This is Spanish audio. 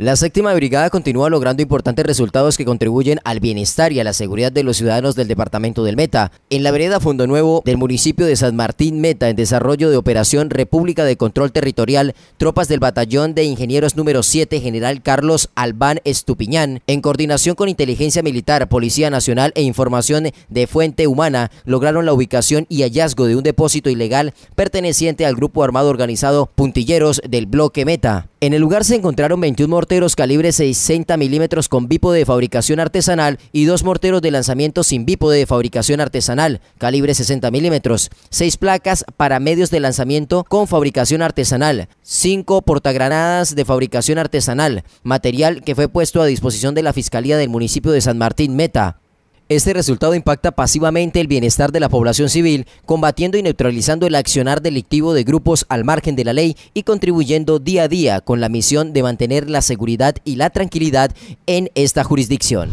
La séptima brigada continúa logrando importantes resultados que contribuyen al bienestar y a la seguridad de los ciudadanos del departamento del Meta. En la vereda Fondo Nuevo del municipio de San Martín Meta, en desarrollo de operación República de Control Territorial, tropas del batallón de ingenieros número 7, general Carlos Albán Estupiñán, en coordinación con Inteligencia Militar, Policía Nacional e Información de Fuente Humana, lograron la ubicación y hallazgo de un depósito ilegal perteneciente al grupo armado organizado Puntilleros del bloque Meta. En el lugar se encontraron 21 morteros calibre 60 milímetros con bípode de fabricación artesanal y dos morteros de lanzamiento sin bípode de fabricación artesanal, calibre 60 milímetros, seis placas para medios de lanzamiento con fabricación artesanal, cinco portagranadas de fabricación artesanal, material que fue puesto a disposición de la Fiscalía del municipio de San Martín Meta. Este resultado impacta pasivamente el bienestar de la población civil, combatiendo y neutralizando el accionar delictivo de grupos al margen de la ley y contribuyendo día a día con la misión de mantener la seguridad y la tranquilidad en esta jurisdicción.